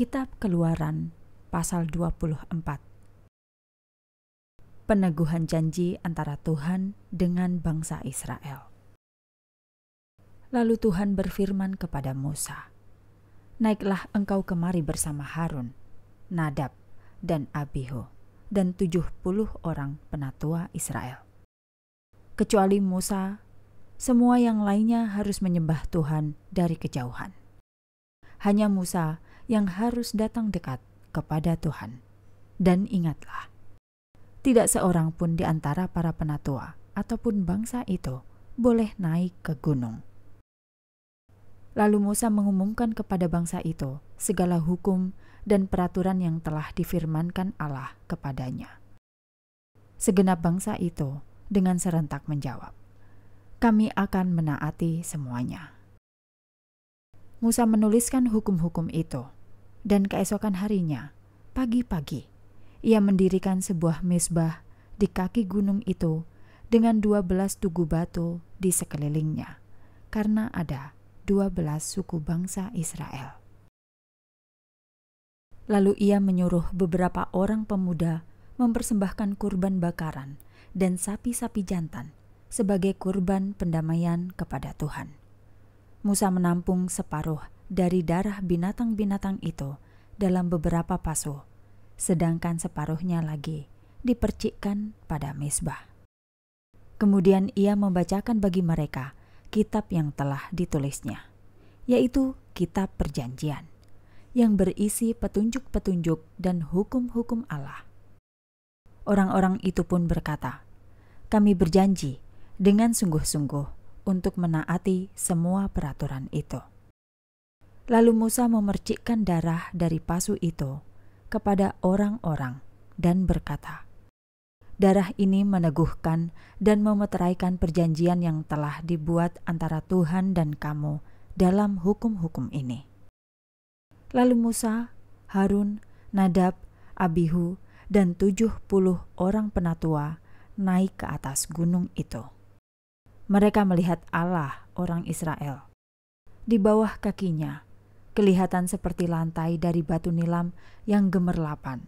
Kitab Keluaran pasal 24. Peneguhan janji antara Tuhan dengan bangsa Israel. Lalu Tuhan berfirman kepada Musa, "Naiklah engkau kemari bersama Harun, Nadab, dan Abihu, dan tujuh puluh orang penatua Israel. Kecuali Musa, semua yang lainnya harus menyembah Tuhan dari kejauhan. Hanya Musa yang harus datang dekat kepada Tuhan. Dan ingatlah, tidak seorang pun di antara para penatua ataupun bangsa itu boleh naik ke gunung. Lalu Musa mengumumkan kepada bangsa itu segala hukum dan peraturan yang telah difirmankan Allah kepadanya. Segenap bangsa itu dengan serentak menjawab, "Kami akan menaati semuanya." Musa menuliskan hukum-hukum itu dan keesokan harinya, pagi-pagi, ia mendirikan sebuah mesbah di kaki gunung itu dengan dua belas tugu batu di sekelilingnya, karena ada dua belas suku bangsa Israel. Lalu ia menyuruh beberapa orang pemuda mempersembahkan kurban bakaran dan sapi-sapi jantan sebagai kurban pendamaian kepada Tuhan. Musa menampung separuh dari darah binatang-binatang itu dalam beberapa pasu, sedangkan separuhnya lagi dipercikkan pada Misbah. Kemudian ia membacakan bagi mereka kitab yang telah ditulisnya, yaitu Kitab Perjanjian, yang berisi petunjuk-petunjuk dan hukum-hukum Allah. Orang-orang itu pun berkata, "Kami berjanji dengan sungguh-sungguh untuk menaati semua peraturan itu. Lalu Musa memercikkan darah dari pasu itu kepada orang-orang dan berkata, Darah ini meneguhkan dan memeteraikan perjanjian yang telah dibuat antara Tuhan dan kamu dalam hukum-hukum ini. Lalu Musa, Harun, Nadab, Abihu, dan tujuh puluh orang penatua naik ke atas gunung itu mereka melihat Allah, orang Israel. Di bawah kakinya, kelihatan seperti lantai dari batu nilam yang gemerlapan,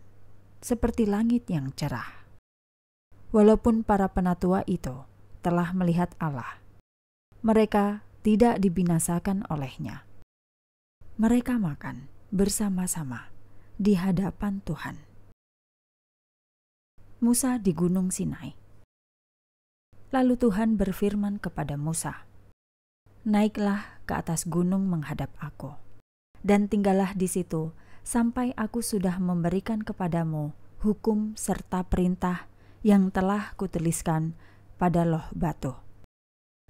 seperti langit yang cerah. Walaupun para penatua itu telah melihat Allah, mereka tidak dibinasakan olehnya. Mereka makan bersama-sama di hadapan Tuhan. Musa di Gunung Sinai Lalu Tuhan berfirman kepada Musa, "Naiklah ke atas gunung menghadap Aku, dan tinggallah di situ sampai Aku sudah memberikan kepadamu hukum serta perintah yang telah kutuliskan pada loh batu,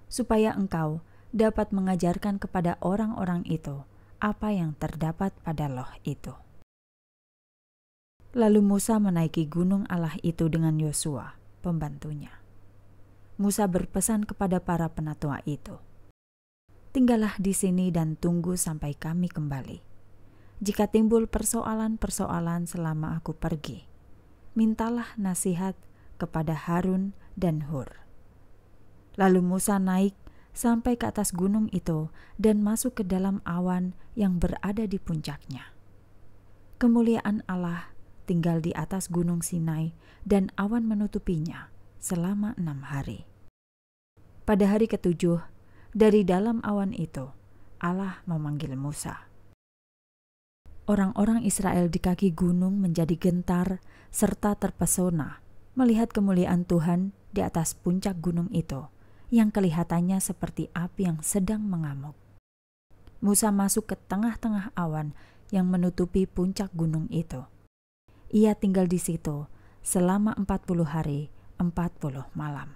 supaya engkau dapat mengajarkan kepada orang-orang itu apa yang terdapat pada loh itu." Lalu Musa menaiki gunung Allah itu dengan Yosua, pembantunya. Musa berpesan kepada para penatua itu, "Tinggallah di sini dan tunggu sampai kami kembali. Jika timbul persoalan-persoalan selama aku pergi, mintalah nasihat kepada Harun dan Hur." Lalu Musa naik sampai ke atas gunung itu dan masuk ke dalam awan yang berada di puncaknya. Kemuliaan Allah tinggal di atas gunung Sinai, dan awan menutupinya selama enam hari. Pada hari ketujuh, dari dalam awan itu, Allah memanggil Musa. Orang-orang Israel di kaki gunung menjadi gentar serta terpesona melihat kemuliaan Tuhan di atas puncak gunung itu, yang kelihatannya seperti api yang sedang mengamuk. Musa masuk ke tengah-tengah awan yang menutupi puncak gunung itu. Ia tinggal di situ selama 40 hari 40 malam.